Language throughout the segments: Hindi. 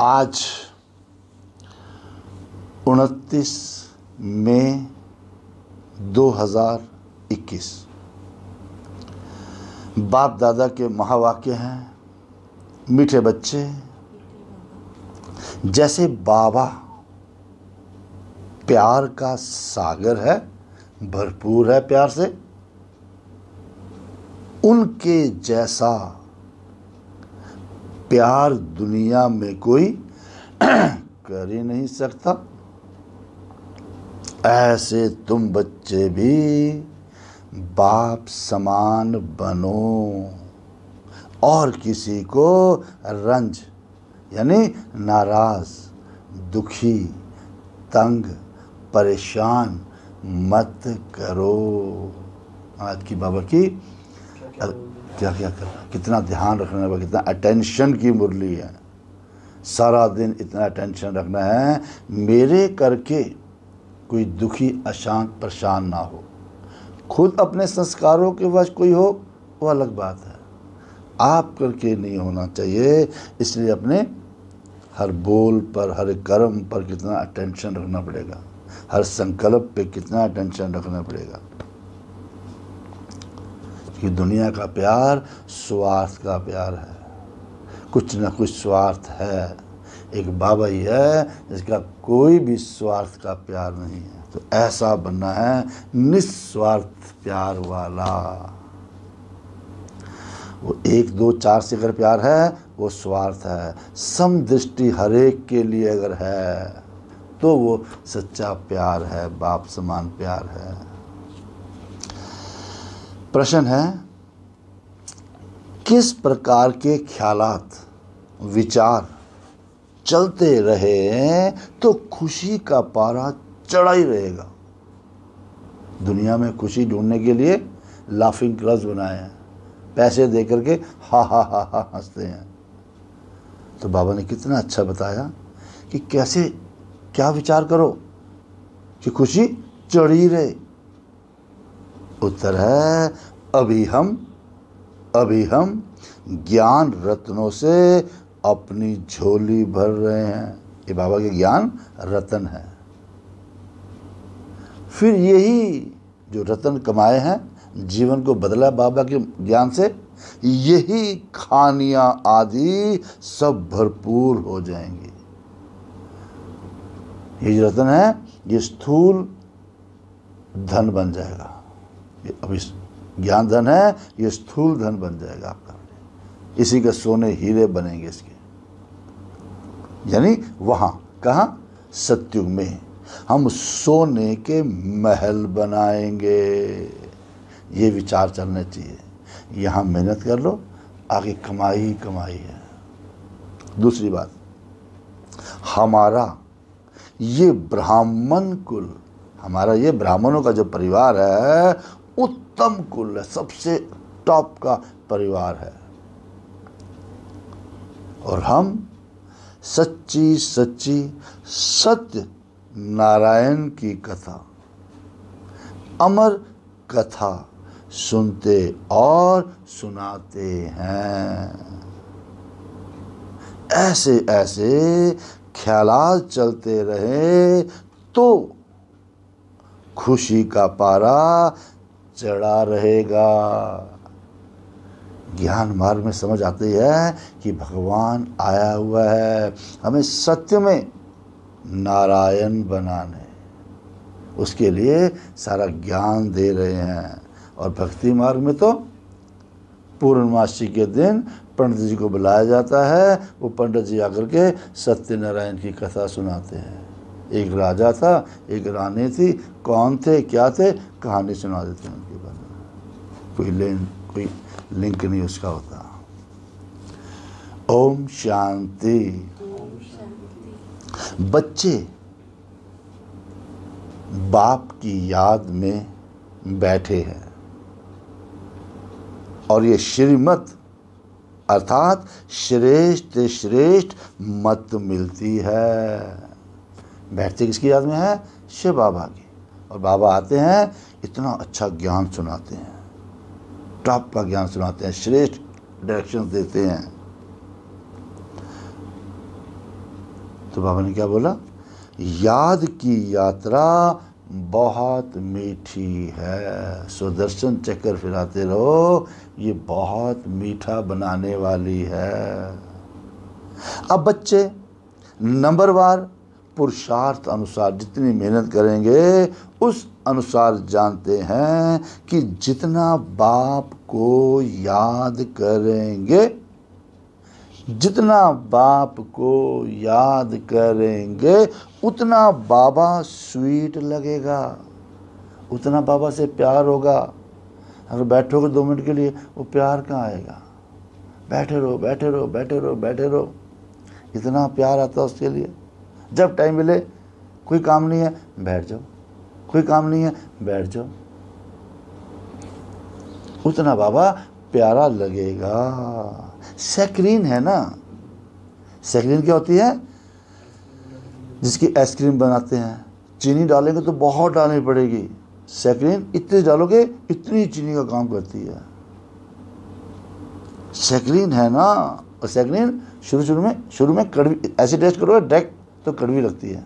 आज उनतीस मई 2021 बाप दादा के महावाक्य हैं मीठे बच्चे जैसे बाबा प्यार का सागर है भरपूर है प्यार से उनके जैसा प्यार दुनिया में कोई कर ही नहीं सकता ऐसे तुम बच्चे भी बाप समान बनो और किसी को रंज यानी नाराज दुखी तंग परेशान मत करो आज की बाबा की क्या क्या करना कितना ध्यान रखना है कितना अटेंशन की मुरली है सारा दिन इतना अटेंशन रखना है मेरे करके कोई दुखी अशांत परेशान ना हो खुद अपने संस्कारों के वश कोई हो वो अलग बात है आप करके नहीं होना चाहिए इसलिए अपने हर बोल पर हर कर्म पर कितना अटेंशन रखना पड़ेगा हर संकल्प पे कितना अटेंशन रखना पड़ेगा कि दुनिया का प्यार स्वार्थ का प्यार है कुछ न कुछ स्वार्थ है एक बाबा ही है जिसका कोई भी स्वार्थ का प्यार नहीं है तो ऐसा बनना है निस्वार्थ प्यार वाला वो एक दो चार से अगर प्यार है वो स्वार्थ है समदृष्टि हरेक के लिए अगर है तो वो सच्चा प्यार है बाप समान प्यार है प्रश्न है किस प्रकार के ख्याल विचार चलते रहे तो खुशी का पारा चढ़ा ही रहेगा दुनिया में खुशी ढूंढने के लिए लाफिंग क्लब्स बनाए हैं पैसे दे करके हा हा हा हा हंसते हैं तो बाबा ने कितना अच्छा बताया कि कैसे क्या विचार करो कि खुशी चढ़ी रहे उत्तर है अभी हम अभी हम ज्ञान रत्नों से अपनी झोली भर रहे हैं ये बाबा के ज्ञान रतन है फिर यही जो रतन कमाए हैं जीवन को बदला बाबा के ज्ञान से यही खानियां आदि सब भरपूर हो जाएंगी ये जो रतन है ये स्थूल धन बन जाएगा अभी ज्ञान धन है ये स्थूल धन बन जाएगा आपका इसी के सोने हीरे बनेंगे इसके यानी वहां कहा सत्युग में हम सोने के महल बनाएंगे ये विचार चलने चाहिए यहां मेहनत कर लो आगे कमाई ही कमाई है दूसरी बात हमारा ये ब्राह्मण कुल हमारा ये ब्राह्मणों का जो परिवार है उत्तम कुल है सबसे टॉप का परिवार है और हम सच्ची सच्ची सत्य नारायण की कथा अमर कथा सुनते और सुनाते हैं ऐसे ऐसे ख्याल चलते रहे तो खुशी का पारा चढ़ा रहेगा ज्ञान मार्ग में समझ आती है कि भगवान आया हुआ है हमें सत्य में नारायण बनाने उसके लिए सारा ज्ञान दे रहे हैं और भक्ति मार्ग में तो पूर्णमासी के दिन पंडित जी को बुलाया जाता है वो पंडित जी आकर के सत्यनारायण की कथा सुनाते हैं एक राजा था एक रानी थी कौन थे क्या थे कहानी सुना देते हैं उनके बारे में कोई लेन कोई लिंक नहीं उसका होता ओम शांति बच्चे बाप की याद में बैठे हैं और ये श्रीमत अर्थात श्रेष्ठ श्रेष्ठ मत मिलती है बैठते किसकी याद में है शिव बाबा की और बाबा आते हैं इतना अच्छा ज्ञान सुनाते हैं टॉप का ज्ञान सुनाते हैं श्रेष्ठ डायरेक्शन देते हैं तो बाबा ने क्या बोला याद की यात्रा बहुत मीठी है सुदर्शन चक्कर फिराते रहो ये बहुत मीठा बनाने वाली है अब बच्चे नंबर वार पुरुषार्थ अनुसार जितनी मेहनत करेंगे उस अनुसार जानते हैं कि जितना बाप को याद करेंगे जितना बाप को याद करेंगे उतना बाबा स्वीट लगेगा उतना बाबा से प्यार होगा अगर बैठोगे दो मिनट के लिए वो प्यार कहाँ आएगा बैठे रहो बैठे रहो बैठे रहो बैठे रहो इतना प्यार आता उसके लिए जब टाइम मिले कोई काम नहीं है बैठ जाओ कोई काम नहीं है बैठ जाओ उतना बाबा प्यारा लगेगा सैक्रीन है ना सैक्रीन क्या होती है जिसकी आइसक्रीम बनाते हैं चीनी डालेंगे तो बहुत डालनी पड़ेगी सैक्रीन इतनी डालोगे इतनी चीनी का काम करती है सैक्रीन है ना और सैक्रीन शुरू शुरू में शुरू में कड़वी ऐसे टेस्ट करोगे डायरेक्ट तो कड़वी लगती है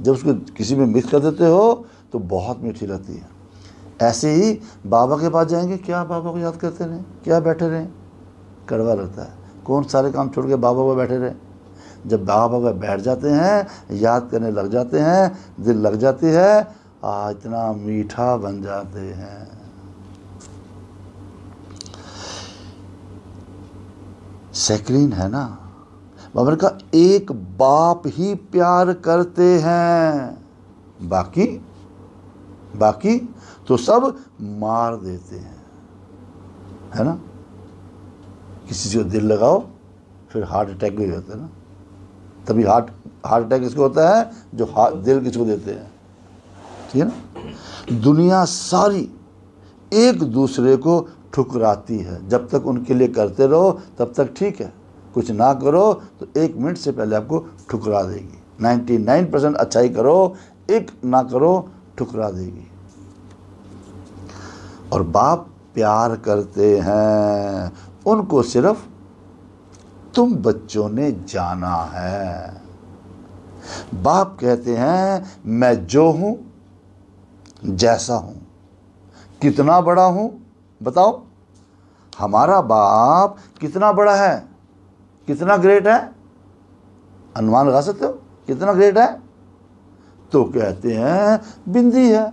जब उसको किसी में मिक्स कर देते हो तो बहुत मीठी लगती है ऐसे ही बाबा के पास जाएंगे क्या बाबा को याद करते रहें क्या बैठे रहें कड़वा लगता है कौन सारे काम छोड़ के बाबा को बैठे रहें जब बाबा बाबा बैठ जाते हैं याद करने लग जाते हैं दिल लग जाती है आ इतना मीठा बन जाते हैं सैक्रीन है ना बाबर का एक बाप ही प्यार करते हैं बाकी बाकी तो सब मार देते हैं है ना किसी को दिल लगाओ फिर हार्ट अटैक भी होता है ना तभी हार्ट हार्ट अटैक किसको होता है जो दिल किसको देते हैं ठीक है ना दुनिया सारी एक दूसरे को ठुकराती है जब तक उनके लिए करते रहो तब तक ठीक है कुछ ना करो तो एक मिनट से पहले आपको ठुकरा देगी 99 परसेंट अच्छाई करो एक ना करो ठुकरा देगी और बाप प्यार करते हैं उनको सिर्फ तुम बच्चों ने जाना है बाप कहते हैं मैं जो हूं जैसा हूं कितना बड़ा हूं बताओ हमारा बाप कितना बड़ा है कितना ग्रेट है अनुमान लगा सकते हो कितना ग्रेट है तो कहते हैं बिंदी है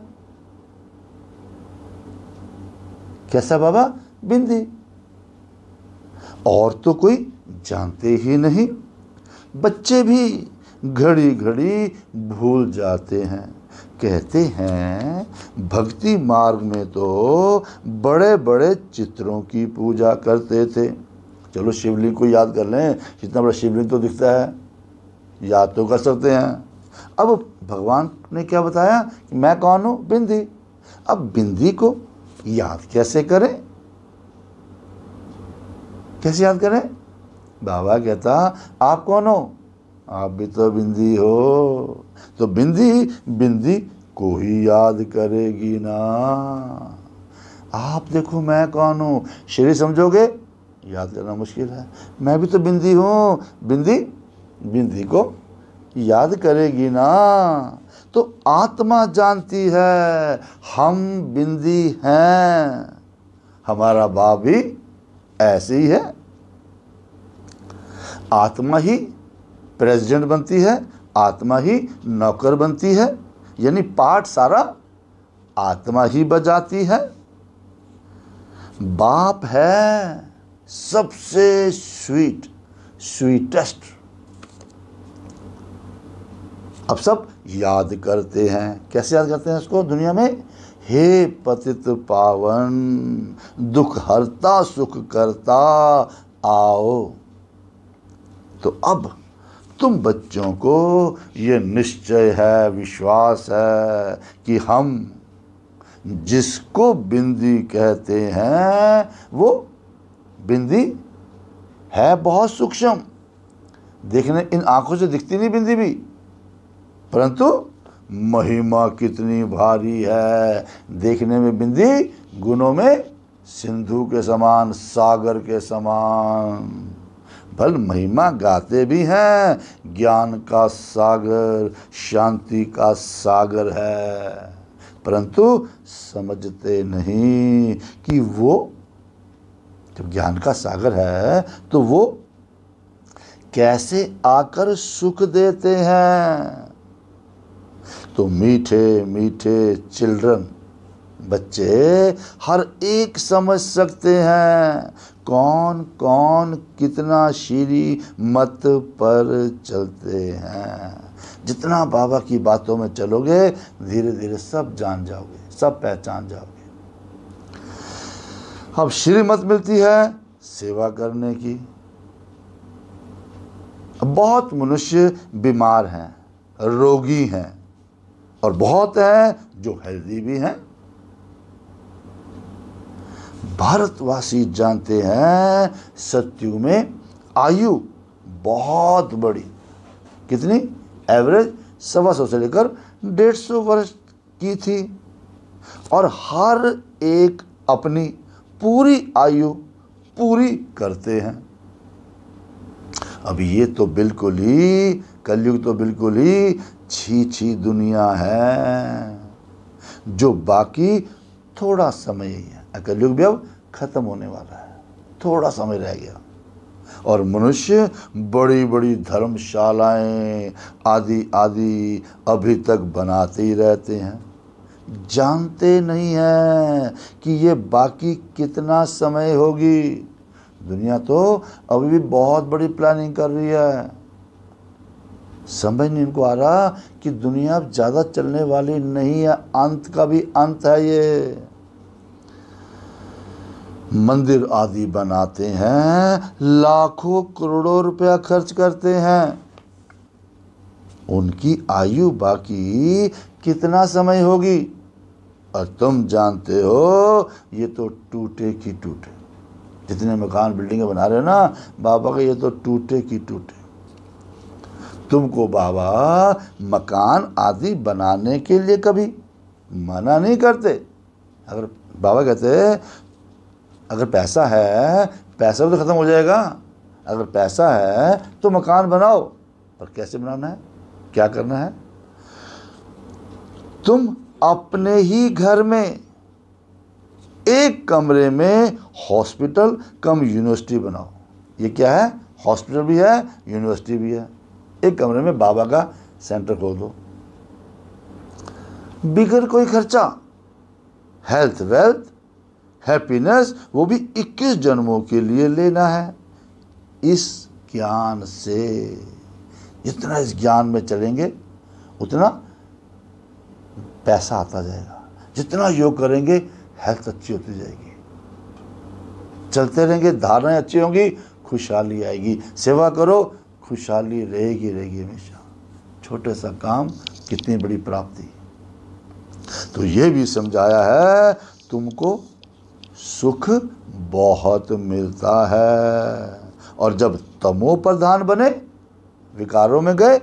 कैसा बाबा बिंदी और तो कोई जानते ही नहीं बच्चे भी घड़ी घड़ी भूल जाते हैं कहते हैं भक्ति मार्ग में तो बड़े बड़े चित्रों की पूजा करते थे चलो शिवलिंग को याद कर लें इतना बड़ा शिवलिंग तो दिखता है याद तो कर सकते हैं अब भगवान ने क्या बताया कि मैं कौन हूँ बिंदी अब बिंदी को याद कैसे करें कैसे याद करें बाबा कहता आप कौन हो आप भी तो बिंदी हो तो बिंदी बिंदी को ही याद करेगी ना आप देखो मैं कौन हूँ श्री समझोगे याद करना मुश्किल है मैं भी तो बिंदी हूँ बिंदी बिंदी को याद करेगी ना तो आत्मा जानती है हम बिंदी हैं हमारा बाप भी ऐसे ही है आत्मा ही प्रेसिडेंट बनती है आत्मा ही नौकर बनती है यानी पाठ सारा आत्मा ही बजाती है बाप है सबसे स्वीट स्वीटेस्ट अब सब याद करते हैं कैसे याद करते हैं इसको दुनिया में हे पतित पावन दुख हरता सुख करता आओ तो अब तुम बच्चों को ये निश्चय है विश्वास है कि हम जिसको बिंदी कहते हैं वो बिंदी है बहुत सूक्ष्म देखने इन आंखों से दिखती नहीं बिंदी भी परंतु महिमा कितनी भारी है देखने में बिंदी गुणों में सिंधु के समान सागर के समान भल महिमा गाते भी हैं ज्ञान का सागर शांति का सागर है परंतु समझते नहीं कि वो जब तो ज्ञान का सागर है तो वो कैसे आकर सुख देते हैं तो मीठे मीठे चिल्ड्रन बच्चे हर एक समझ सकते हैं कौन कौन कितना शीरी मत पर चलते हैं जितना बाबा की बातों में चलोगे धीरे धीरे सब जान जाओगे सब पहचान जाओगे अब श्रीमत मिलती है सेवा करने की बहुत मनुष्य बीमार हैं रोगी हैं और बहुत हैं जो हेल्दी भी हैं भारतवासी जानते हैं सत्यु में आयु बहुत बड़ी कितनी एवरेज सवा सौ से लेकर डेढ़ सौ वर्ष की थी और हर एक अपनी पूरी आयु पूरी करते हैं अब ये तो बिल्कुल ही कलयुग तो बिल्कुल ही छी छी दुनिया है जो बाकी थोड़ा समय ही है कलयुग भी अब खत्म होने वाला है थोड़ा समय रह गया और मनुष्य बड़ी बड़ी धर्मशालाएं आदि आदि अभी तक बनाते ही रहते हैं जानते नहीं हैं कि ये बाकी कितना समय होगी दुनिया तो अभी भी बहुत बड़ी प्लानिंग कर रही है समझ नहीं इनको आ रहा कि दुनिया ज़्यादा चलने वाली नहीं है अंत का भी अंत है ये मंदिर आदि बनाते हैं लाखों करोड़ों रुपया खर्च करते हैं उनकी आयु बाकी कितना समय होगी और तुम जानते हो ये तो टूटे की टूटे जितने मकान बिल्डिंगें बना रहे हो ना बाबा का ये तो टूटे की टूटे तुमको बाबा मकान आदि बनाने के लिए कभी मना नहीं करते अगर बाबा कहते अगर पैसा है पैसा भी तो ख़त्म हो जाएगा अगर पैसा है तो मकान बनाओ पर कैसे बनाना है क्या करना है तुम अपने ही घर में एक कमरे में हॉस्पिटल कम यूनिवर्सिटी बनाओ ये क्या है हॉस्पिटल भी है यूनिवर्सिटी भी है एक कमरे में बाबा का सेंटर खोल दो बिगर कोई खर्चा हेल्थ वेल्थ हैप्पीनेस वो भी 21 जन्मों के लिए लेना है इस ज्ञान से जितना इस ज्ञान में चलेंगे उतना पैसा आता जाएगा जितना योग करेंगे हेल्थ अच्छी होती जाएगी चलते रहेंगे धारणाएं अच्छी होंगी खुशहाली आएगी सेवा करो खुशहाली रहेगी रहेगी हमेशा छोटे सा काम कितनी बड़ी प्राप्ति तो ये भी समझाया है तुमको सुख बहुत मिलता है और जब तमो प्रधान बने विकारों में गए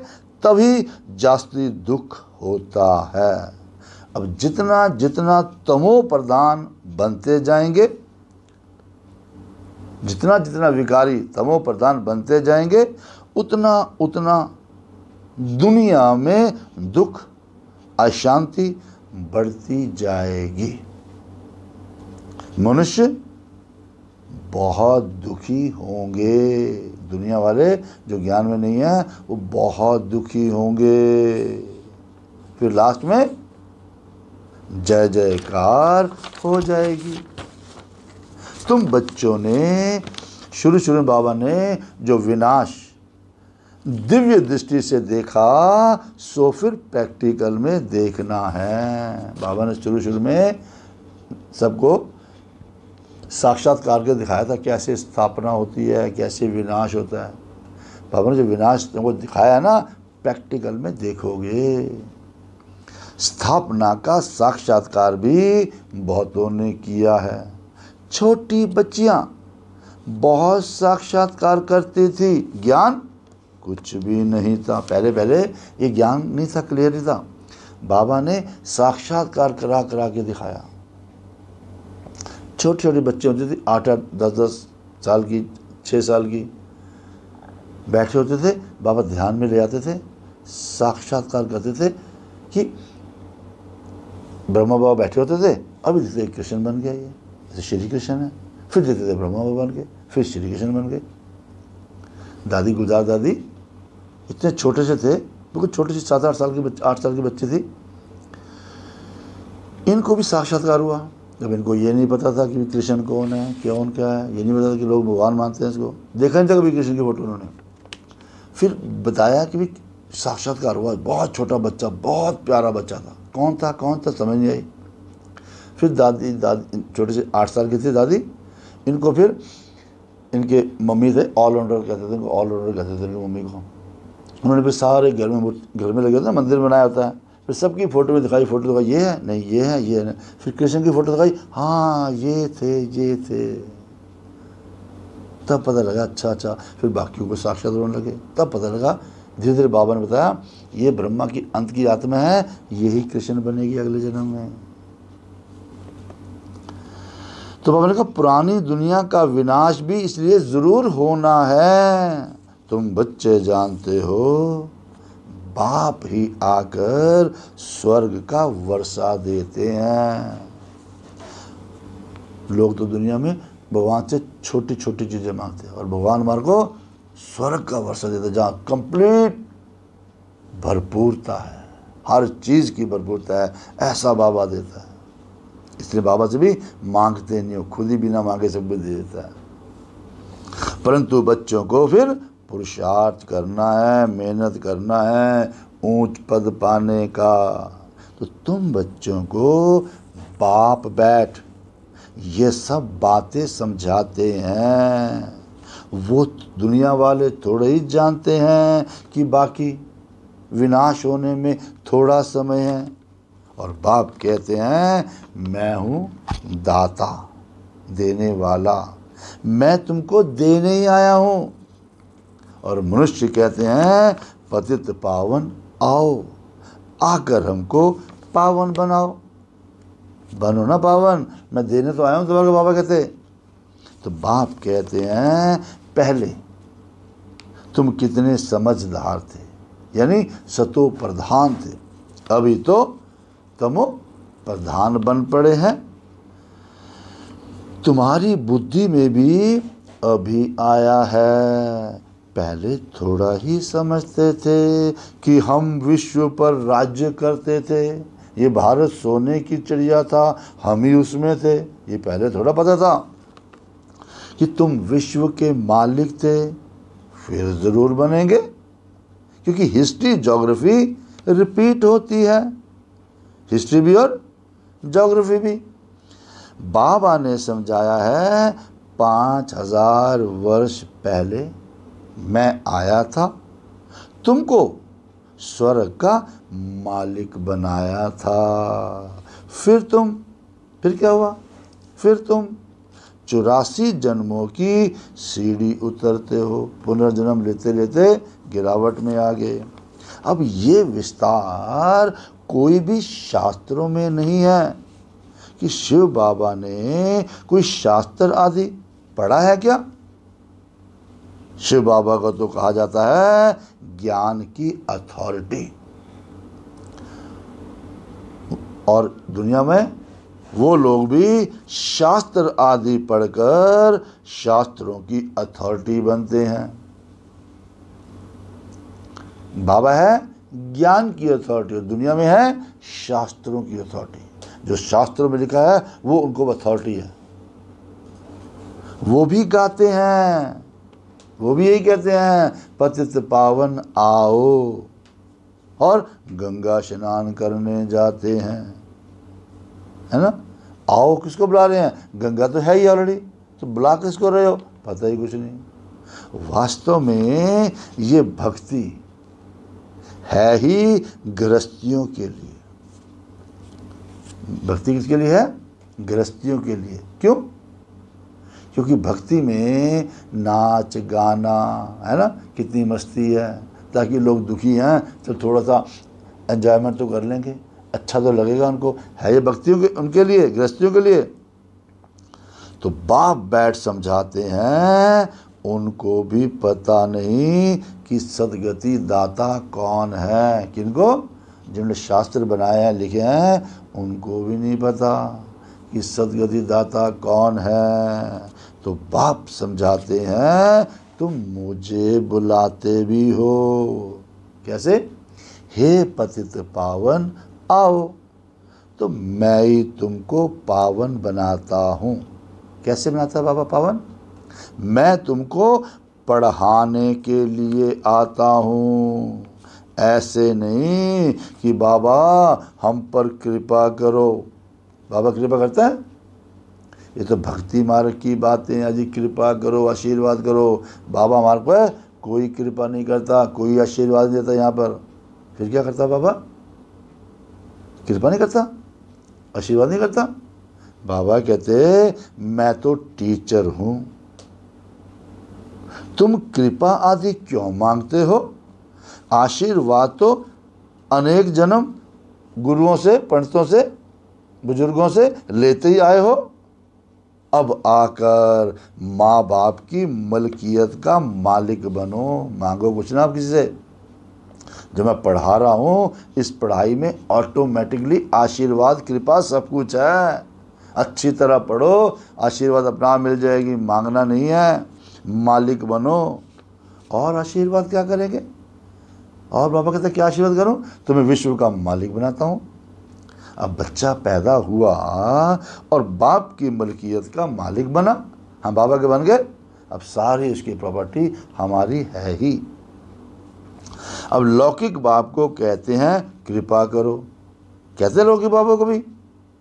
तभी जास्ती दुख होता है अब जितना जितना तमो प्रधान बनते जाएंगे जितना जितना विकारी तमो प्रधान बनते जाएंगे उतना उतना दुनिया में दुख अशांति बढ़ती जाएगी मनुष्य बहुत दुखी होंगे दुनिया वाले जो ज्ञान में नहीं है वो बहुत दुखी होंगे फिर लास्ट में जय जयकार हो जाएगी तुम बच्चों ने शुरू शुरू में बाबा ने जो विनाश दिव्य दृष्टि से देखा सो फिर प्रैक्टिकल में देखना है बाबा ने शुरू शुरू में सबको साक्षात्कार के दिखाया था कैसे स्थापना होती है कैसे विनाश होता है भगवान जो विनाश को दिखाया ना प्रैक्टिकल में देखोगे स्थापना का साक्षात्कार भी बहुतों ने किया है छोटी बच्चियां बहुत साक्षात्कार करती थी ज्ञान कुछ भी नहीं था पहले पहले ये ज्ञान नहीं था क्लियर नहीं था बाबा ने साक्षात्कार करा करा के दिखाया छोटे छोटे बच्चे होते थे आठ आठ दस दस साल की छः साल की बैठे होते थे बाबा ध्यान में ले आते थे साक्षात्कार करते थे कि ब्रह्मा बाबा बैठे होते थे अभी देखते कृष्ण बन गया ये जैसे श्री कृष्ण है फिर देखते थे ब्रह्मा बाबा बन गए फिर श्री कृष्ण बन गए दादी गुलदार दादी इतने छोटे से थे बिल्कुल छोटे से सात आठ साल के बच्चे आठ साल के बच्चे थे इनको भी साक्षात्कार हुआ जब इनको ये नहीं पता था कि कृष्ण कौन है कौन क्या है ये नहीं पता था कि लोग भगवान मानते हैं इसको देखा नहीं था कभी कृष्ण की फोटो उन्होंने फिर बताया कि भी साक्षात्कार हुआ बहुत छोटा बच्चा बहुत प्यारा बच्चा था कौन था कौन था समझ नहीं आई फिर दादी दादी छोटे से आठ साल की थी दादी इनको फिर इनके मम्मी थे ऑल राउंडर कहते थे इनको ऑल राउंडर कहते थे मम्मी को उन्होंने फिर सारे घर में घर में लगे होते मंदिर बनाया होता है फिर सबकी फ़ोटो में दिखाई फ़ोटो दिखाई ये है नहीं ये है ये है फिर कृष्ण की फ़ोटो दिखाई हाँ ये थे ये थे तब पता लगा अच्छा अच्छा फिर बाकियों को साक्षात रोने लगे तब पता लगा धीरे धीरे बाबा ने बताया ये ब्रह्मा की अंत की आत्मा है यही कृष्ण बनेगी अगले जन्म में तो बाबा ने कहा पुरानी दुनिया का विनाश भी इसलिए ज़रूर होना है तुम बच्चे जानते हो बाप ही आकर स्वर्ग का वर्षा देते हैं लोग तो दुनिया में भगवान से छोटी छोटी चीज़ें मांगते हैं और भगवान हमारे को स्वर्ग का वर्षा देता जहां कंप्लीट भरपूरता है हर चीज़ की भरपूरता है ऐसा बाबा देता है इसलिए बाबा से भी मांगते नहीं हो खुद ही बिना मांगे सब भी दे देता है परंतु बच्चों को फिर पुरुषार्थ करना है मेहनत करना है ऊंच पद पाने का तो तुम बच्चों को बाप बैठ ये सब बातें समझाते हैं वो दुनिया वाले थोड़े ही जानते हैं कि बाकी विनाश होने में थोड़ा समय है और बाप कहते हैं मैं हूँ दाता देने वाला मैं तुमको देने ही आया हूँ और मनुष्य कहते हैं पतित पावन आओ आकर हमको पावन बनाओ बनो ना पावन मैं देने तो आया हूँ तुम्हारे बाबा कहते तो बाप कहते हैं पहले तुम कितने समझदार थे यानी सतो प्रधान थे अभी तो तमो प्रधान बन पड़े हैं तुम्हारी बुद्धि में भी अभी आया है पहले थोड़ा ही समझते थे कि हम विश्व पर राज्य करते थे ये भारत सोने की चिड़िया था हम ही उसमें थे ये पहले थोड़ा पता था कि तुम विश्व के मालिक थे फिर ज़रूर बनेंगे क्योंकि हिस्ट्री जोग्राफी रिपीट होती है हिस्ट्री भी और जोग्राफी भी बाबा ने समझाया है पाँच हजार वर्ष पहले मैं आया था तुमको स्वर्ग का मालिक बनाया था फिर तुम फिर क्या हुआ फिर तुम चौरासी जन्मों की सीढ़ी उतरते हो पुनर्जन्म लेते लेते गिरावट में आ गए अब ये विस्तार कोई भी शास्त्रों में नहीं है कि शिव बाबा ने कोई शास्त्र आदि पढ़ा है क्या शिव बाबा को तो कहा जाता है ज्ञान की अथॉरिटी और दुनिया में वो लोग भी शास्त्र आदि पढ़कर शास्त्रों की अथॉरिटी बनते हैं बाबा है ज्ञान की अथॉरिटी और दुनिया में है शास्त्रों की अथॉरिटी जो शास्त्रों में लिखा है वो उनको अथॉरिटी है वो भी गाते हैं वो भी यही कहते हैं पतित पावन आओ और गंगा स्नान करने जाते हैं है ना आओ किसको बुला रहे हैं गंगा तो है ही ऑलरेडी तो बुला किसको रहे हो पता ही कुछ नहीं वास्तव में ये भक्ति है ही गृहस्थियों के लिए भक्ति किसके लिए है गृहस्थियों के लिए क्यों क्योंकि भक्ति में नाच गाना है ना कितनी मस्ती है ताकि लोग दुखी हैं तो थोड़ा सा एन्जॉयमेंट तो कर लेंगे अच्छा तो लगेगा उनको है ये भक्तियों के उनके लिए गृहस्थियों के लिए तो बाप बैठ समझाते हैं उनको भी पता नहीं कि सदगति दाता कौन है किनको जिन्होंने शास्त्र बनाए हैं लिखे हैं उनको भी नहीं पता कि सदगति दाता कौन है तो बाप समझाते हैं तुम मुझे बुलाते भी हो कैसे हे पतित पावन आओ तो मैं ही तुमको पावन बनाता हूँ कैसे बनाता है बाबा पावन मैं तुमको पढ़ाने के लिए आता हूँ ऐसे नहीं कि बाबा हम पर कृपा करो बाबा कृपा करता है ये तो भक्ति मार्ग की बातें अजी कृपा करो आशीर्वाद करो बाबा मार्ग पर कोई कृपा नहीं करता कोई आशीर्वाद नहीं देता यहाँ पर फिर क्या करता बाबा कृपा नहीं करता आशीर्वाद नहीं करता बाबा कहते मैं तो टीचर हूँ तुम कृपा आदि क्यों मांगते हो आशीर्वाद तो अनेक जन्म गुरुओं से पंडितों से बुजुर्गों से लेते ही आए हो अब आकर माँ बाप की मलकियत का मालिक बनो मांगो कुछ ना आप किसी से जो मैं पढ़ा रहा हूँ इस पढ़ाई में ऑटोमेटिकली आशीर्वाद कृपा सब कुछ है अच्छी तरह पढ़ो आशीर्वाद अपना मिल जाएगी मांगना नहीं है मालिक बनो और आशीर्वाद क्या करेंगे और बाबा कहते क्या आशीर्वाद करूँ तो मैं विश्व का मालिक बनाता हूँ अब बच्चा पैदा हुआ और बाप की मलकियत का मालिक बना हम बाबा के बन गए अब सारी उसकी प्रॉपर्टी हमारी है ही अब लौकिक बाप को कहते हैं कृपा करो कहते लौकिक बापों को भी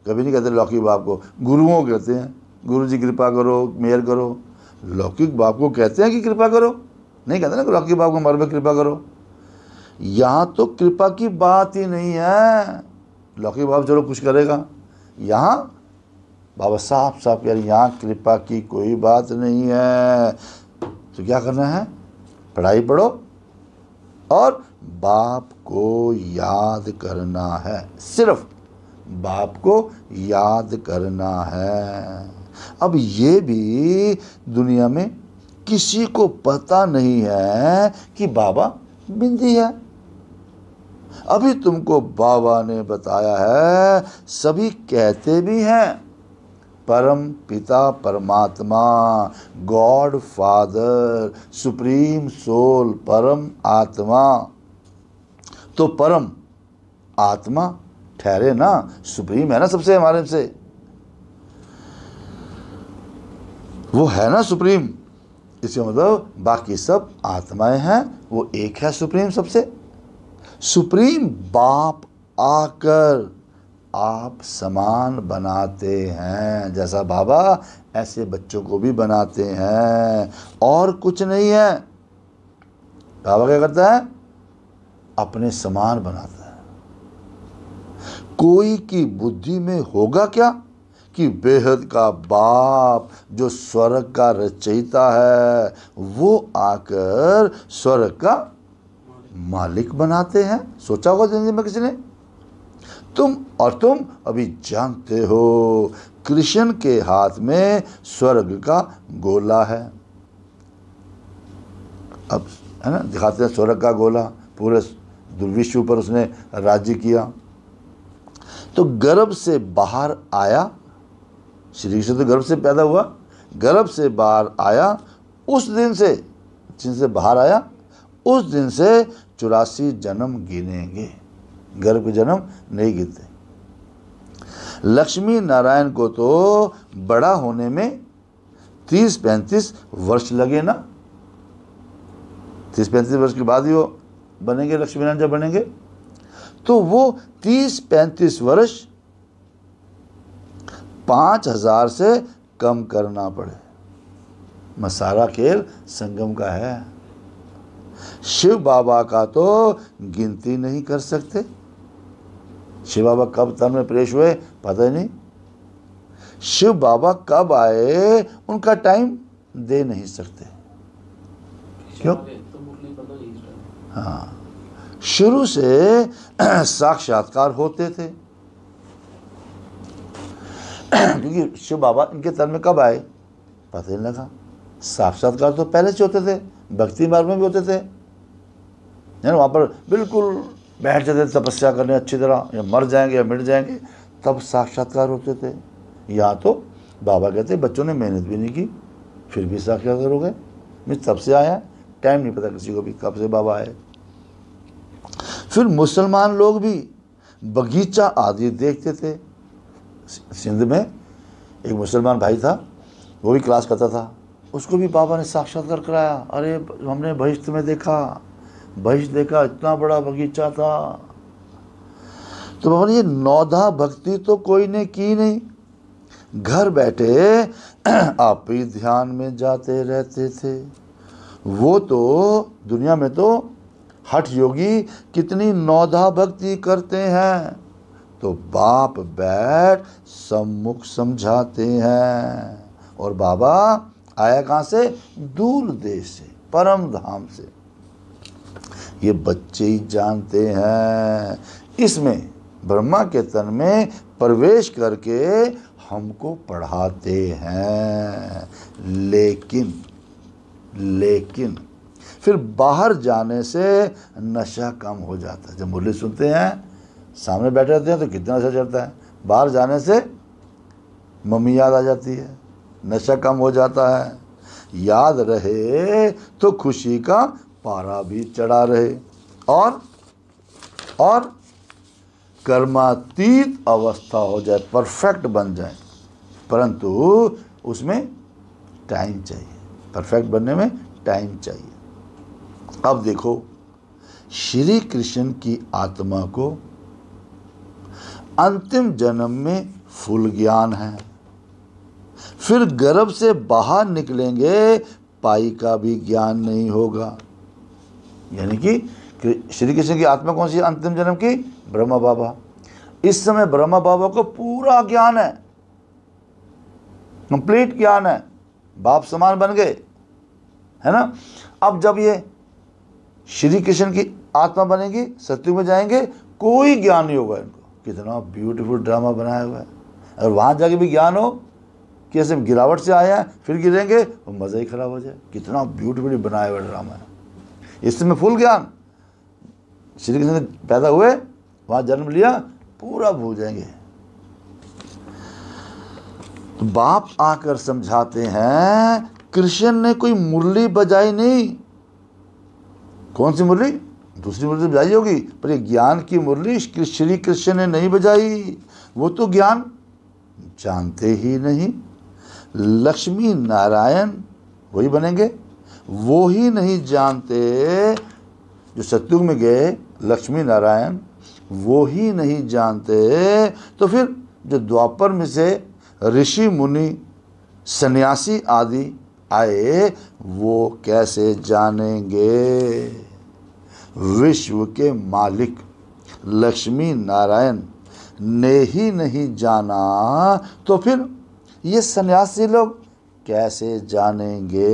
कभी नहीं कहते लौकिक बाप को गुरुओं कहते हैं गुरु जी कृपा करो मेयर करो लौकिक बाप को कहते हैं कि कृपा करो नहीं कहते ना लौकिक बाप को मर में कृपा करो यहाँ तो कृपा की बात ही नहीं है लौकी बाबा चलो कुछ करेगा यहाँ बाबा साहब साहब यार यहाँ कृपा की कोई बात नहीं है तो क्या करना है पढ़ाई पढ़ो और बाप को याद करना है सिर्फ बाप को याद करना है अब ये भी दुनिया में किसी को पता नहीं है कि बाबा बिंदी है अभी तुमको बाबा ने बताया है सभी कहते भी हैं परम पिता परमात्मा गॉड फादर सुप्रीम सोल परम आत्मा तो परम आत्मा ठहरे ना सुप्रीम है ना सबसे हमारे से वो है ना सुप्रीम इसका मतलब बाकी सब आत्माएं हैं वो एक है सुप्रीम सबसे सुप्रीम बाप आकर आप समान बनाते हैं जैसा बाबा ऐसे बच्चों को भी बनाते हैं और कुछ नहीं है बाबा क्या करता है अपने समान बनाता है कोई की बुद्धि में होगा क्या कि बेहद का बाप जो स्वर्ग का रचयिता है वो आकर स्वर्ग का मालिक बनाते हैं सोचा होगा जिंदगी में किसी ने तुम और तुम अभी जानते हो कृष्ण के हाथ में स्वर्ग का गोला है अब है ना दिखाते हैं स्वर्ग का गोला पूरे दुर्विश्व पर उसने राज्य किया तो गर्भ से बाहर आया श्री कृष्ण तो गर्भ से पैदा हुआ गर्भ से बाहर आया उस दिन से जिनसे बाहर आया उस दिन से चौरासी जन्म गिनेंगे गर्भ जन्म नहीं गिनते लक्ष्मी नारायण को तो बड़ा होने में तीस पैंतीस वर्ष लगे ना तीस पैंतीस वर्ष के बाद ही वो बनेंगे लक्ष्मी नारायण जब बनेंगे तो वो तीस पैंतीस वर्ष पांच हजार से कम करना पड़े मसारा खेल संगम का है शिव बाबा का तो गिनती नहीं कर सकते शिव बाबा कब तन में प्रवेश हुए पता ही नहीं शिव बाबा कब आए उनका टाइम दे नहीं सकते क्यों हाँ शुरू से साक्षात्कार होते थे क्योंकि शिव बाबा इनके तन में कब आए पता नहीं लगा साक्षात्कार तो पहले से होते थे भक्ति मार्ग में भी होते थे है ना वहाँ पर बिल्कुल बैठ जाते थे तपस्या करने अच्छी तरह या मर जाएंगे या मिट जाएंगे तब साक्षात्कार होते थे या तो बाबा कहते बच्चों ने मेहनत भी नहीं की फिर भी साक्षात्कार हो गए मैं तब से आया टाइम नहीं पता किसी को भी कब से बाबा आए फिर मुसलमान लोग भी बगीचा आदि देखते थे सिंध में एक मुसलमान भाई था वो भी क्लास करता था उसको भी बाबा ने साक्षात्कार कराया अरे हमने बहिष्ट में देखा बहिष्ट देखा इतना बड़ा बगीचा था तो बाबा ने ये नौधा भक्ति तो कोई ने की नहीं घर बैठे आप ही ध्यान में जाते रहते थे वो तो दुनिया में तो हठ योगी कितनी नौधा भक्ति करते हैं तो बाप बैठ सम्मुख समझाते हैं और बाबा आया कहाँ से दूर देश से परम धाम से ये बच्चे ही जानते हैं इसमें ब्रह्मा के तन में प्रवेश करके हमको पढ़ाते हैं लेकिन लेकिन फिर बाहर जाने से नशा कम हो जाता है जब मुरली सुनते हैं सामने बैठे रहते हैं तो कितना नशा चढ़ता है बाहर जाने से मम्मी याद आ जाती है नशा कम हो जाता है याद रहे तो खुशी का पारा भी चढ़ा रहे और और कर्मातीत अवस्था हो जाए परफेक्ट बन जाए परंतु उसमें टाइम चाहिए परफेक्ट बनने में टाइम चाहिए अब देखो श्री कृष्ण की आत्मा को अंतिम जन्म में फुल ज्ञान है फिर गर्भ से बाहर निकलेंगे पाई का भी ज्ञान नहीं होगा यानी कि श्री कृष्ण की आत्मा कौन सी अंतिम जन्म की ब्रह्मा बाबा इस समय ब्रह्मा बाबा को पूरा ज्ञान है कंप्लीट ज्ञान है बाप समान बन गए है ना अब जब ये श्री कृष्ण की आत्मा बनेगी सत्यु में जाएंगे कोई ज्ञान नहीं होगा इनको कितना ब्यूटीफुल ड्रामा बनाया हुआ है अगर वहां जाके भी ज्ञान हो कि ऐसे गिरावट से आया फिर गिरेंगे और मज़ा ही ख़राब हो जाए कितना ब्यूटीफुली बनाया हुआ ड्रामा है इसमें फुल ज्ञान श्री कृष्ण पैदा हुए वहाँ जन्म लिया पूरा भूल जाएंगे तो बाप आकर समझाते हैं कृष्ण ने कोई मुरली बजाई नहीं कौन सी मुरली दूसरी मुरली तो बजाई होगी पर ये ज्ञान की मुरली श्री कृष्ण ने नहीं बजाई वो तो ज्ञान जानते ही नहीं लक्ष्मी नारायण वही बनेंगे वो ही नहीं जानते जो सत्युग में गए लक्ष्मी नारायण वो ही नहीं जानते तो फिर जो द्वापर में से ऋषि मुनि सन्यासी आदि आए वो कैसे जानेंगे विश्व के मालिक लक्ष्मी नारायण ने ही नहीं जाना तो फिर ये सन्यासी लोग कैसे जानेंगे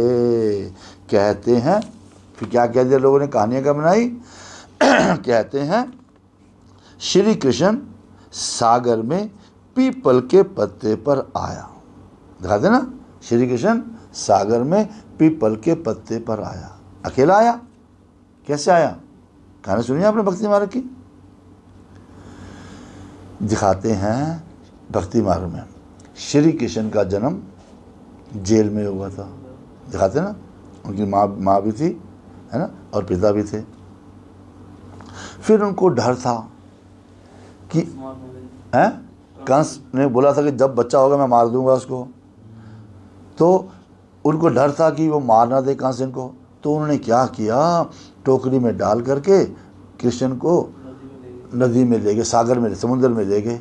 कहते हैं फिर क्या कह दिया लोगों ने कहानियाँ क्या बनाई कहते हैं श्री कृष्ण सागर में पीपल के पत्ते पर आया दिखा देना श्री कृष्ण सागर में पीपल के पत्ते पर आया अकेला आया कैसे आया कहानी सुनिए आपने भक्ति मार्ग की दिखाते हैं भक्ति मार्ग में श्री कृष्ण का जन्म जेल में हुआ था दिखाते ना उनकी माँ माँ भी थी है ना और पिता भी थे फिर उनको डर था कि हैं कंस ने बोला था कि जब बच्चा होगा मैं मार दूंगा उसको तो उनको डर था कि वो मार ना दे कंस इनको तो उन्होंने क्या किया टोकरी में डाल करके कृष्ण को नदी में ले गए सागर में समुद्र में ले गए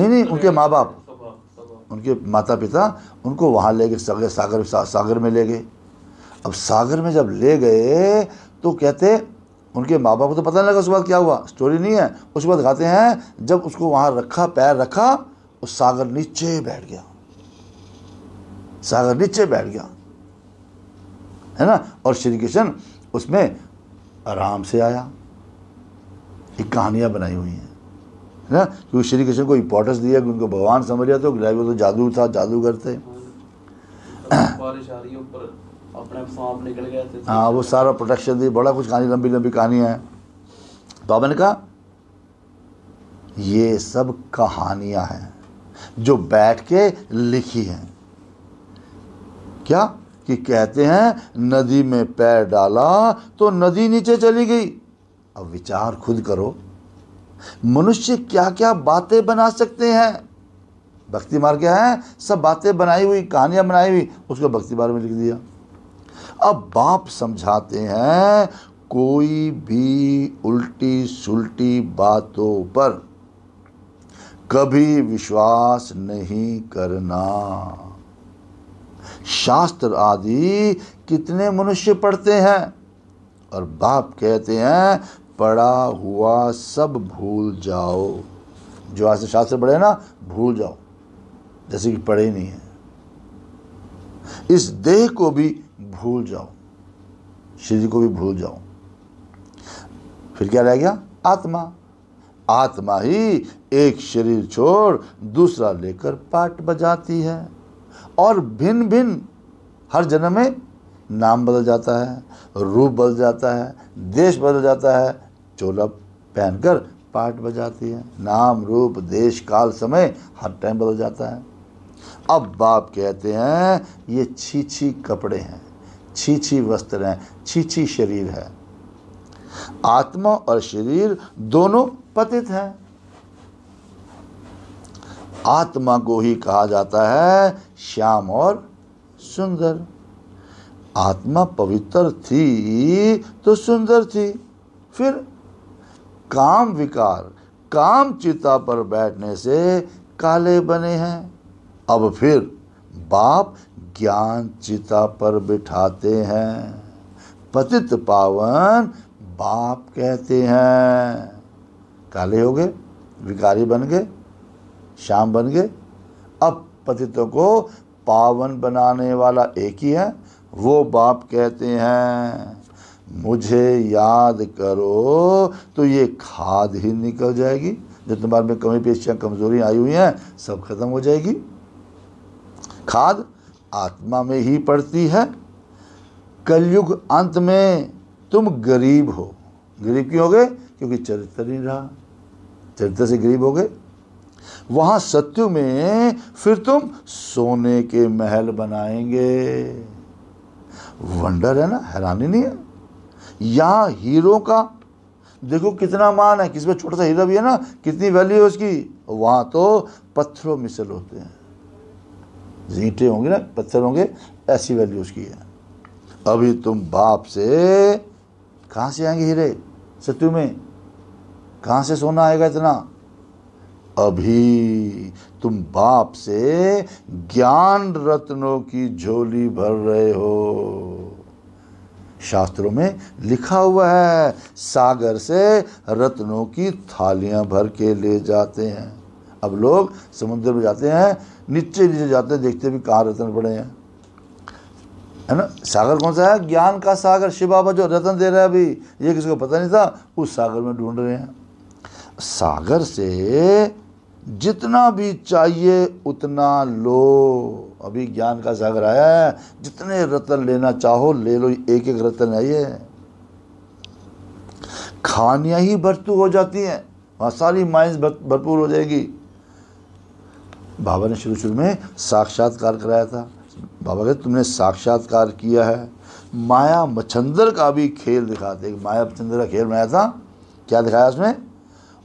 नहीं नहीं उनके माँ बाप उनके माता पिता उनको वहाँ ले गए सागर सागर सागर में ले गए अब सागर में जब ले गए तो कहते उनके माँ बाप को तो पता नहीं लगा उसके बाद क्या हुआ स्टोरी नहीं है उसके बाद गाते हैं जब उसको वहाँ रखा पैर रखा उस तो सागर नीचे बैठ गया सागर नीचे बैठ गया है ना और श्री कृष्ण उसमें आराम से आया एक कहानियाँ बनाई हुई हैं है ना क्योंकि श्री कृष्ण को इंपॉर्टेंस दिया कि उनको भगवान समझ लिया तो ड्राइवर तो जादू था जादू करते हाँ वो सारा प्रोटेक्शन दी बड़ा कुछ कहानी लंबी लंबी कहानियाँ हैं तो आपने कहा ये सब कहानियां हैं जो बैठ के लिखी हैं क्या कि कहते हैं नदी में पैर डाला तो नदी नीचे चली गई अब विचार खुद करो मनुष्य क्या क्या बातें बना सकते हैं भक्ति मार्ग क्या है सब बातें बनाई हुई कहानियां बनाई हुई उसको भक्ति मार्ग में लिख दिया अब बाप समझाते हैं कोई भी उल्टी सुलटी बातों पर कभी विश्वास नहीं करना शास्त्र आदि कितने मनुष्य पढ़ते हैं और बाप कहते हैं पड़ा हुआ सब भूल जाओ जो आज शास्त्र पढ़े ना भूल जाओ जैसे कि पढ़े ही नहीं है इस देह को भी भूल जाओ शरीर को भी भूल जाओ फिर क्या रह गया आत्मा आत्मा ही एक शरीर छोड़ दूसरा लेकर पाठ बजाती है और भिन्न भिन्न हर जन्म में नाम बदल जाता है रूप बदल जाता है देश बदल जाता है चोला पहनकर पाठ बजाती है नाम रूप देश काल समय हर टाइम बदल जाता है अब बाप कहते हैं ये छी छी कपड़े हैं छी छी वस्त्र हैं छी छी शरीर है आत्मा और शरीर दोनों पतित हैं आत्मा को ही कहा जाता है श्याम और सुंदर आत्मा पवित्र थी तो सुंदर थी फिर काम विकार काम चिता पर बैठने से काले बने हैं अब फिर बाप ज्ञान चिता पर बिठाते हैं पतित पावन बाप कहते हैं काले हो गए विकारी बन गए श्याम बन गए अब पतितों को पावन बनाने वाला एक ही है वो बाप कहते हैं मुझे याद करो तो ये खाद ही निकल जाएगी जो तुम्हारे में कमी पेशियाँ कमजोरियाँ आई हुई हैं सब खत्म हो जाएगी खाद आत्मा में ही पड़ती है कलयुग अंत में तुम गरीब हो गरीब क्यों हो गए क्योंकि चरित्र नहीं रहा चरित्र से गरीब हो गए वहाँ सत्यु में फिर तुम सोने के महल बनाएंगे वंडर है ना हैरानी नहीं है यहाँ हीरो का देखो कितना मान है किसमें छोटा सा हीरा भी है ना कितनी वैल्यू है उसकी वहाँ तो पत्थरों मिसल होते हैं जीटे होंगे ना पत्थर होंगे ऐसी वैल्यू उसकी है अभी तुम बाप से कहाँ से आएंगे हीरे सत्यु में कहाँ से सोना आएगा इतना अभी तुम बाप से ज्ञान रत्नों की झोली भर रहे हो शास्त्रों में लिखा हुआ है सागर से रत्नों की थालियां भर के ले जाते हैं अब लोग समुद्र में जाते हैं नीचे नीचे जाते हैं देखते भी कहाँ रतन पड़े हैं है ना सागर कौन सा है ज्ञान का सागर शिव बाबा जो रतन दे रहा है अभी ये किसी को पता नहीं था उस सागर में ढूंढ रहे हैं सागर से जितना भी चाहिए उतना लो अभी ज्ञान का सागर आया है जितने रतन लेना चाहो ले लो एक एक रतन है ये ही भरपूर हो जाती हैं वहां सारी माइंस भरपूर हो जाएगी बाबा ने शुरू शुरू में साक्षात्कार कराया था बाबा कहते तुमने साक्षात्कार किया है माया मच्छंदर का भी खेल दिखाते माया मच्छंदर का खेल बनाया था क्या दिखाया उसमें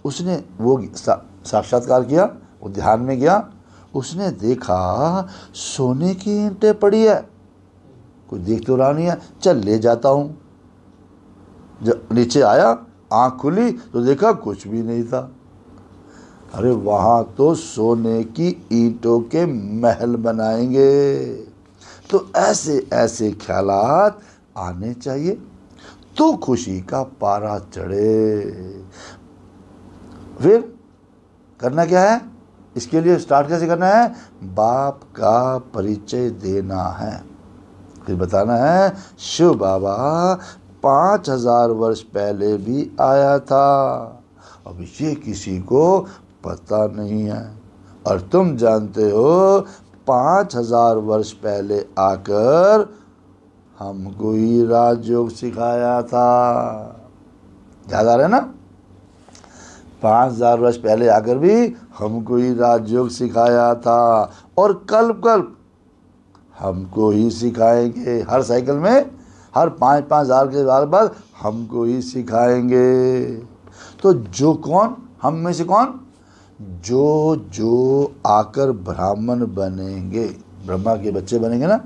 उसने वो साक्षात्कार किया वो ध्यान में गया उसने देखा सोने की ईंटें पड़ी है कोई देख तो रहा नहीं है चल ले जाता हूँ जब नीचे आया आंख खुली तो देखा कुछ भी नहीं था अरे वहाँ तो सोने की ईंटों के महल बनाएंगे तो ऐसे ऐसे ख्याल आने चाहिए तो खुशी का पारा चढ़े फिर करना क्या है इसके लिए स्टार्ट कैसे करना है बाप का परिचय देना है फिर बताना है शिव बाबा पाँच हजार वर्ष पहले भी आया था अब ये किसी को पता नहीं है और तुम जानते हो पाँच हजार वर्ष पहले आकर हमको ही राजयोग सिखाया था याद आ रहा है ना पाँच हजार वर्ष पहले आकर भी हमको ही राजयोग सिखाया था और कल्प कल्प हमको ही सिखाएंगे हर साइकिल में हर पाँच पाँच हजार के बार बाद हमको ही सिखाएंगे तो जो कौन हम में से कौन जो जो आकर ब्राह्मण बनेंगे ब्रह्मा के बच्चे बनेंगे ना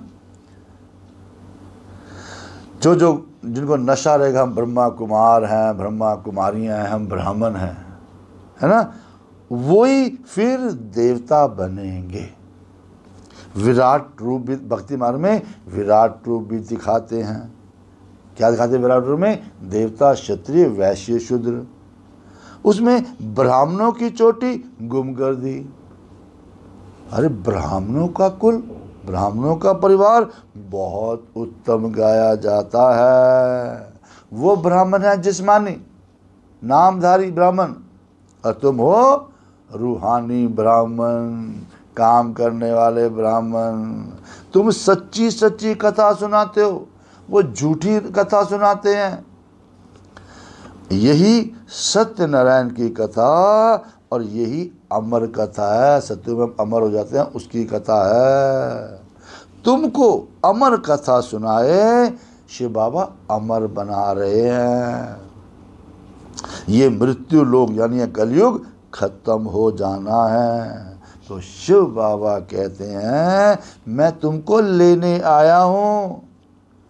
जो जो जिनको नशा रहेगा हम ब्रह्मा कुमार हैं ब्रह्मा कुमारियाँ हैं हम ब्राह्मण हैं है ना वो ही फिर देवता बनेंगे विराट रूप भी भक्ति मार्ग में विराट रूप भी दिखाते हैं क्या दिखाते हैं विराट रूप में देवता क्षत्रिय वैश्य शूद्र उसमें ब्राह्मणों की चोटी गुम कर दी अरे ब्राह्मणों का कुल ब्राह्मणों का परिवार बहुत उत्तम गाया जाता है वो ब्राह्मण है जिसमानी नामधारी ब्राह्मण और तुम हो रूहानी ब्राह्मण काम करने वाले ब्राह्मण तुम सच्ची सच्ची कथा सुनाते हो वो झूठी कथा सुनाते हैं यही सत्य नारायण की कथा और यही अमर कथा है सत्य में अमर हो जाते हैं उसकी कथा है तुमको अमर कथा सुनाए शिव बाबा अमर बना रहे हैं ये मृत्यु लोग यानी कलयुग खत्म हो जाना है तो शिव बाबा कहते हैं मैं तुमको लेने आया हूँ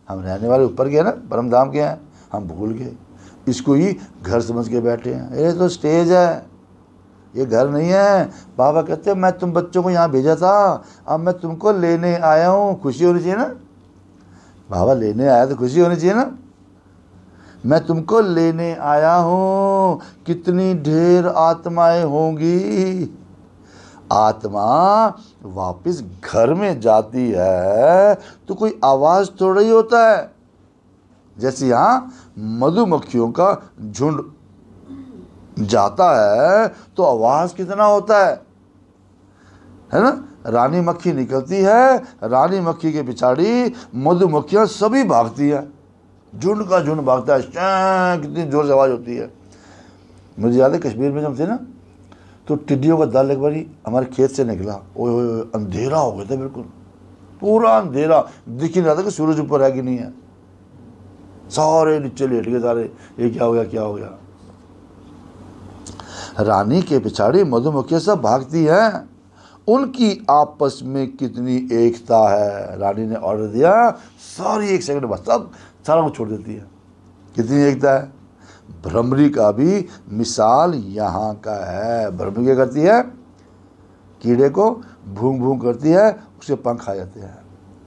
हम रहने वाले ऊपर गए ना परम धाम के हैं हम भूल गए इसको ही घर समझ के बैठे हैं ये तो स्टेज है ये घर नहीं है बाबा कहते हैं मैं तुम बच्चों को यहाँ भेजा था अब मैं तुमको लेने आया हूँ खुशी होनी चाहिए ना बाबा लेने आया तो खुशी होनी चाहिए ना मैं तुमको लेने आया हूँ कितनी ढेर आत्माएं होंगी आत्मा वापस घर में जाती है तो कोई आवाज़ थोड़ा ही होता है जैसे यहाँ मधुमक्खियों का झुंड जाता है तो आवाज़ कितना होता है है ना रानी मक्खी निकलती है रानी मक्खी के पिछाड़ी मधुमक्खियां सभी भागती हैं झुंड का झुंड भागता है शां कितनी जोर से आवाज़ होती है मुझे याद है कश्मीर में जब थे ना तो टिड्डियों का दल एक बारी हमारे खेत से निकला ओए ओए अंधेरा हो गया था बिल्कुल पूरा अंधेरा दिख ही नहीं रहा था कि सूरज ऊपर है कि नहीं है सारे नीचे लेट गए सारे ये क्या हो गया क्या हो गया रानी के पिछाड़ी मधुमक्खियाँ सब भागती हैं उनकी आपस में कितनी एकता है रानी ने ऑर्डर दिया सारी एक सेकंड बस सब सारा कुछ छोड़ देती है कितनी एकता है भ्रमरी का भी मिसाल यहाँ का है भ्रमरी क्या करती है कीड़े को भूंग भूंग करती है उसे पंख आ जाते हैं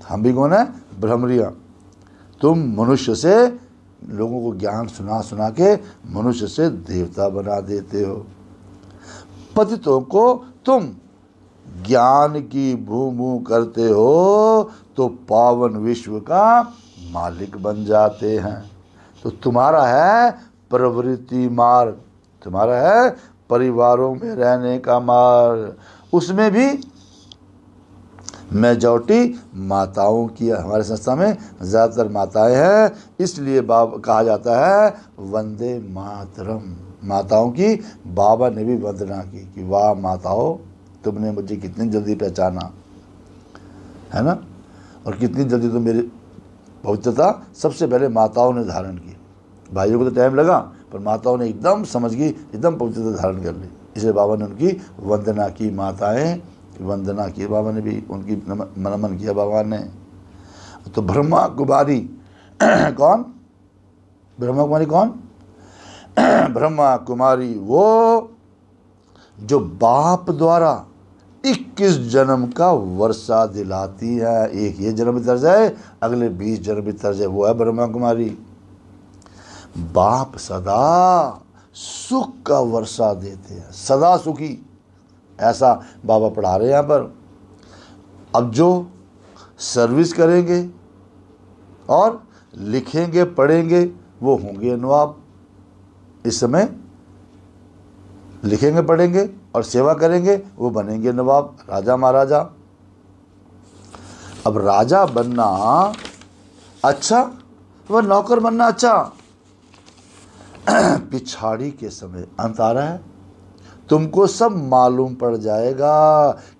हम भी कौन है भ्रमरिया तुम मनुष्य से लोगों को ज्ञान सुना सुना के मनुष्य से देवता बना देते हो पतितों को तुम ज्ञान की भूमू करते हो तो पावन विश्व का मालिक बन जाते हैं तो तुम्हारा है प्रवृत्ति मार्ग तुम्हारा है परिवारों में रहने का मार्ग उसमें भी मेजोरिटी माताओं की हमारे संस्था में ज़्यादातर माताएं हैं इसलिए बाब कहा जाता है वंदे मातरम माताओं की बाबा ने भी वंदना की कि वाह माताओं तुमने मुझे कितनी जल्दी पहचाना है ना और कितनी जल्दी तुम मेरे पवित्रता सबसे पहले माताओं ने धारण की भाइयों को तो टाइम लगा पर माताओं ने एकदम समझ गई एकदम पवित्रता धारण कर ली इसलिए बाबा ने उनकी वंदना की माताएं वंदना की बाबा ने भी उनकी नमन किया बाबा ने तो ब्रह्मा कुमारी कौन ब्रह्मा कुमारी कौन ब्रह्मा कुमारी वो जो बाप द्वारा इक्कीस जन्म का वर्षा दिलाती है एक ये जन्म तर्ज है अगले बीस जन्म तर्ज है वो है ब्रह्मा कुमारी बाप सदा सुख का वर्षा देते हैं सदा सुखी ऐसा बाबा पढ़ा रहे हैं यहाँ पर अब जो सर्विस करेंगे और लिखेंगे पढ़ेंगे वो होंगे नवाब इस समय लिखेंगे पढ़ेंगे और सेवा करेंगे वो बनेंगे नवाब राजा महाराजा अब राजा बनना अच्छा व नौकर बनना अच्छा पिछाड़ी के समय अंत आ रहा है तुमको सब मालूम पड़ जाएगा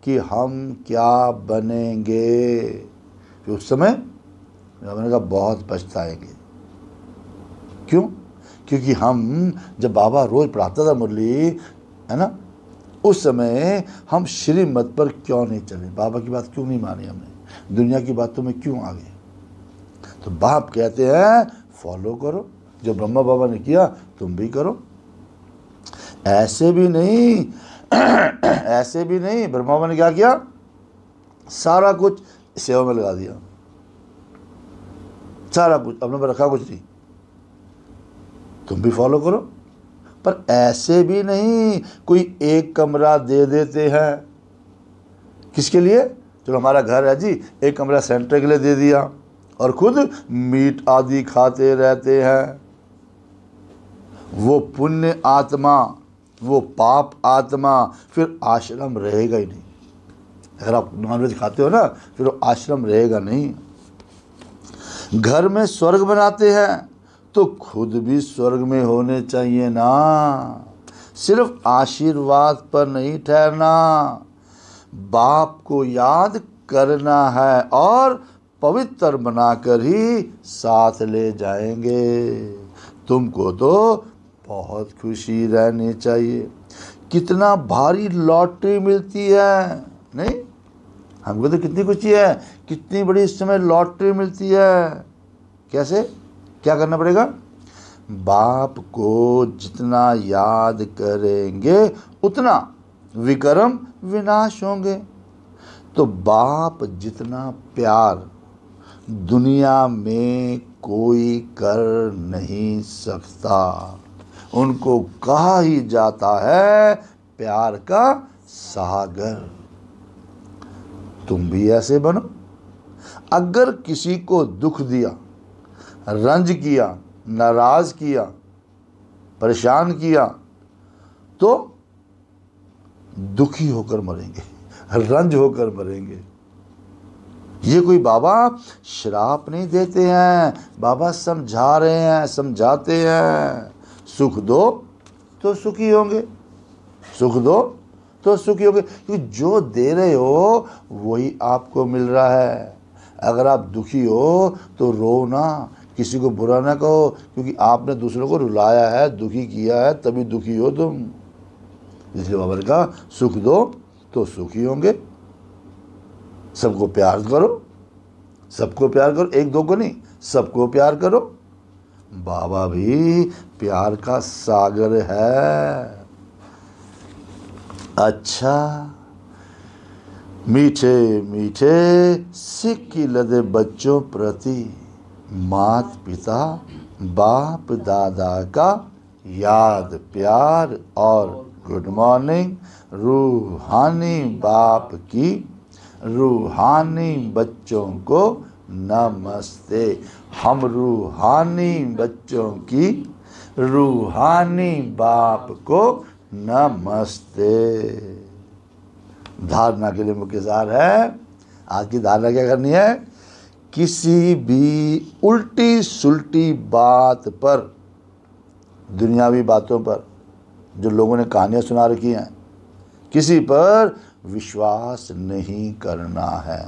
कि हम क्या बनेंगे उस समय हमने बहुत पछताएंगे क्यों क्योंकि हम जब बाबा रोज़ पढ़ाता था मुरली है ना उस समय हम श्रीमत पर क्यों नहीं चले बाबा की बात क्यों नहीं मानी हमने दुनिया की बातों में क्यों आ गए तो बाप कहते हैं फॉलो करो जो ब्रह्मा बाबा ने किया तुम भी करो ऐसे भी नहीं ऐसे भी नहीं ब्रह्मा बाबा ने क्या किया सारा कुछ सेवा में लगा दिया सारा कुछ अपने पर रखा कुछ नहीं तुम भी फॉलो करो पर ऐसे भी नहीं कोई एक कमरा दे देते हैं किसके लिए चलो हमारा घर है जी एक कमरा सेंटर के लिए दे दिया और खुद मीट आदि खाते रहते हैं वो पुण्य आत्मा वो पाप आत्मा फिर आश्रम रहेगा ही नहीं अगर आप नॉनवेज खाते हो ना फिर वो आश्रम रहेगा नहीं घर में स्वर्ग बनाते हैं तो खुद भी स्वर्ग में होने चाहिए ना सिर्फ आशीर्वाद पर नहीं ठहरना बाप को याद करना है और पवित्र बनाकर ही साथ ले जाएंगे तुमको तो बहुत खुशी रहनी चाहिए कितना भारी लॉटरी मिलती है नहीं हमको तो कितनी खुशी है कितनी बड़ी इस समय लॉटरी मिलती है कैसे क्या करना पड़ेगा बाप को जितना याद करेंगे उतना विक्रम विनाश होंगे तो बाप जितना प्यार दुनिया में कोई कर नहीं सकता उनको कहा ही जाता है प्यार का सागर तुम भी ऐसे बनो अगर किसी को दुख दिया रंज किया नाराज़ किया परेशान किया तो दुखी होकर मरेंगे रंज होकर मरेंगे ये कोई बाबा श्राप नहीं देते हैं बाबा समझा रहे हैं समझाते हैं सुख दो तो सुखी होंगे सुख दो तो सुखी होंगे क्योंकि जो दे रहे हो वही आपको मिल रहा है अगर आप दुखी हो तो रो ना किसी को बुरा ना कहो क्योंकि आपने दूसरों को रुलाया है दुखी किया है तभी दुखी हो तुम इसलिए बाबर का सुख दो तो सुखी होंगे सबको प्यार करो सबको प्यार करो एक दो को नहीं सबको प्यार करो बाबा भी प्यार का सागर है अच्छा मीठे मीठे सिक्की लदे बच्चों प्रति मात पिता बाप दादा का याद प्यार और गुड मॉर्निंग रूहानी बाप की रूहानी बच्चों को नमस्ते हम रूहानी बच्चों की रूहानी बाप को नमस्ते धारणा के लिए मुख्य सार है आज की धारणा क्या करनी है किसी भी उल्टी सुलटी बात पर दुनियावी बातों पर जो लोगों ने कहानियां सुना रखी हैं किसी पर विश्वास नहीं करना है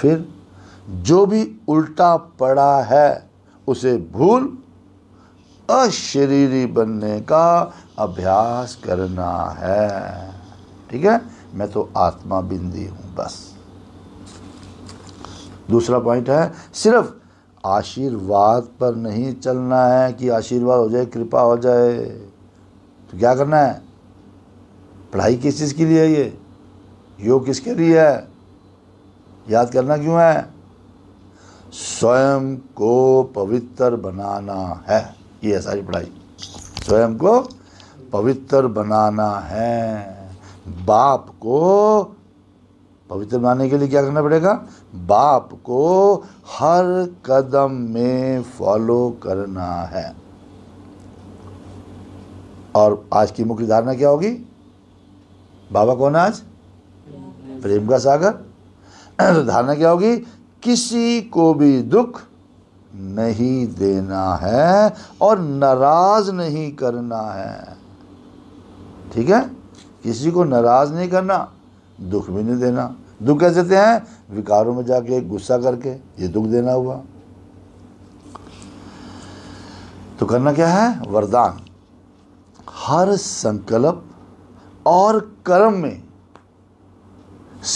फिर जो भी उल्टा पड़ा है उसे भूल अशरीरी बनने का अभ्यास करना है ठीक है मैं तो आत्मा बिंदी हूँ बस दूसरा पॉइंट है सिर्फ आशीर्वाद पर नहीं चलना है कि आशीर्वाद हो जाए कृपा हो जाए तो क्या करना है पढ़ाई किस चीज़ के लिए है ये योग किसके लिए है याद करना क्यों है स्वयं को पवित्र बनाना है ये है सारी पढ़ाई स्वयं को पवित्र बनाना है बाप को पवित्र बनाने के लिए क्या करना पड़ेगा बाप को हर कदम में फॉलो करना है और आज की मुख्य धारणा क्या होगी बाबा कौन आज प्रेम का सागर तो धारणा क्या होगी किसी को भी दुख नहीं देना है और नाराज नहीं करना है ठीक है किसी को नाराज नहीं करना दुख भी नहीं देना दुख कैसे देते हैं विकारों में जाके गुस्सा करके ये दुख देना हुआ तो करना क्या है वरदान हर संकल्प और कर्म में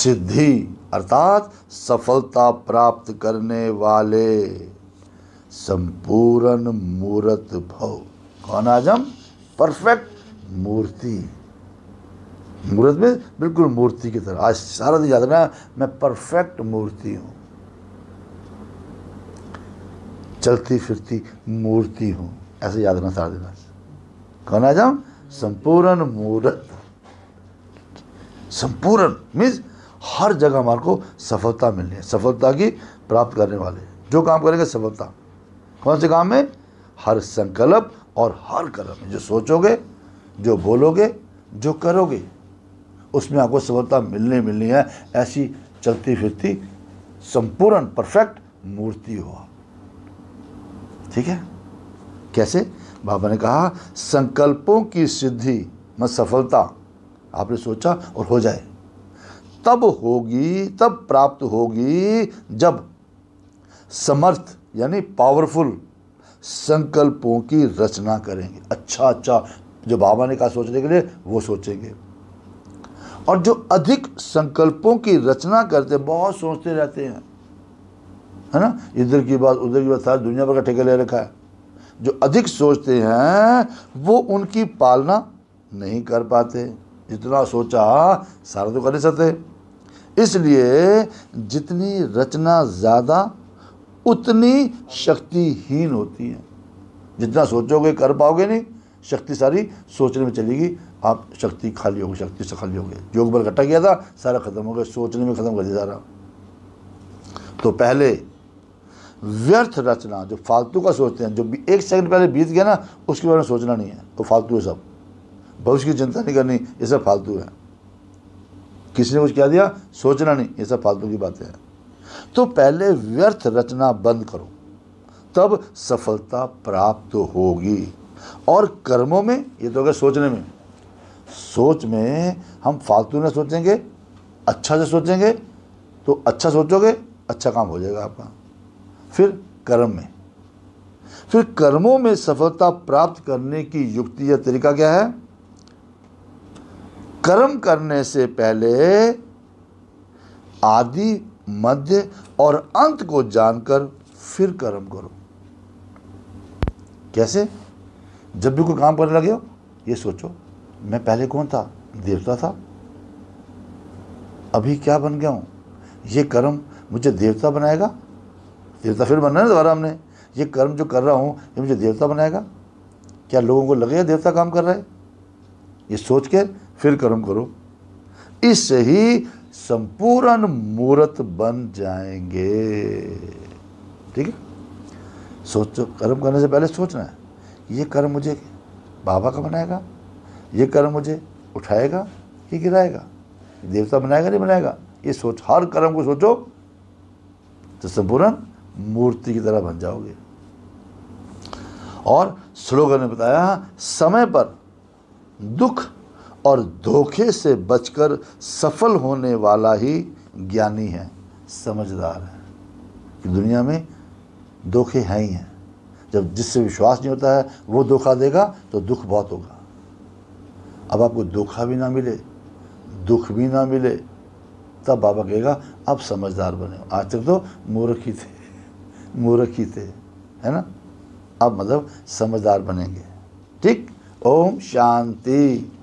सिद्धि अर्थात सफलता प्राप्त करने वाले संपूर्ण मूर्त भव कौन आजम परफेक्ट मूर्ति मूर्त में बिल्कुल मूर्ति की तरह आज सारा दिन याद रखना मैं परफेक्ट मूर्ति हूँ चलती फिरती मूर्ति हूँ ऐसे याद रहा सारा दिन आज कौन आ जाऊँ संपूर्ण मूर्त संपूर्ण मीन्स हर जगह हमारे को सफलता मिलनी है सफलता की प्राप्त करने वाले जो काम करेंगे सफलता कौन से काम में हर संकल्प और हर कर्म जो सोचोगे जो बोलोगे जो करोगे उसमें आपको सफलता मिलने मिलनी है ऐसी चलती फिरती संपूर्ण परफेक्ट मूर्ति हो ठीक है कैसे बाबा ने कहा संकल्पों की सिद्धि में सफलता आपने सोचा और हो जाए तब होगी तब प्राप्त होगी जब समर्थ यानी पावरफुल संकल्पों की रचना करेंगे अच्छा अच्छा जो बाबा ने कहा सोचने के लिए वो सोचेंगे और जो अधिक संकल्पों की रचना करते बहुत सोचते रहते हैं है ना इधर की बात उधर की बात सारी दुनिया भर का ठेका ले रखा है जो अधिक सोचते हैं वो उनकी पालना नहीं कर पाते जितना सोचा सारा तो कर नहीं सकते इसलिए जितनी रचना ज़्यादा उतनी शक्तिहीन होती है जितना सोचोगे कर पाओगे नहीं शक्ति सारी सोचने में चलेगी आप शक्ति खाली होगी शक्ति से खाली होगी जो योग बल घटा गया था सारा खत्म हो गया सोचने में खत्म कर दिया जा रहा तो पहले व्यर्थ रचना जो फालतू का सोचते हैं जो एक सेकंड पहले बीत गया ना उसके बारे में सोचना नहीं है वो तो फालतू है सब भविष्य की चिंता नहीं करनी ये सब फालतू है किसी ने कुछ क्या दिया सोचना नहीं ये सब फालतू की बातें हैं तो पहले व्यर्थ रचना बंद करो तब सफलता प्राप्त होगी और कर्मों में ये तो अगर सोचने में सोच में हम फालतू ना सोचेंगे अच्छा से सोचेंगे तो अच्छा सोचोगे अच्छा काम हो जाएगा आपका फिर कर्म में फिर कर्मों में सफलता प्राप्त करने की युक्ति या तरीका क्या है कर्म करने से पहले आदि मध्य और अंत को जानकर फिर कर्म करो कैसे जब भी कोई काम करने लगे हो ये सोचो मैं पहले कौन था देवता था अभी क्या बन गया हूँ ये कर्म मुझे देवता बनाएगा देवता फिर बनना है दोबारा हमने ये कर्म जो कर रहा हूँ ये मुझे देवता बनाएगा क्या लोगों को लगेगा देवता काम कर रहा है ये सोच के फिर कर्म करो इससे ही संपूर्ण मूर्त बन जाएंगे ठीक है सोचो कर्म करने से पहले सोचना है ये कर्म मुझे बाबा का बनाएगा ये कर्म मुझे उठाएगा कि गिराएगा देवता बनाएगा नहीं बनाएगा ये सोच हर कर्म को सोचो तो संपूर्ण मूर्ति की तरह बन जाओगे और स्लोगन ने बताया समय पर दुख और धोखे से बचकर सफल होने वाला ही ज्ञानी है समझदार है कि दुनिया में धोखे हैं ही हैं जब जिससे विश्वास नहीं होता है वो धोखा देगा तो दुख बहुत होगा अब आपको धोखा भी ना मिले दुख भी ना मिले तब बाबा कहेगा आप समझदार बने आज तक तो मूर्ख ही थे मूर्ख ही थे है ना अब मतलब समझदार बनेंगे ठीक ओम शांति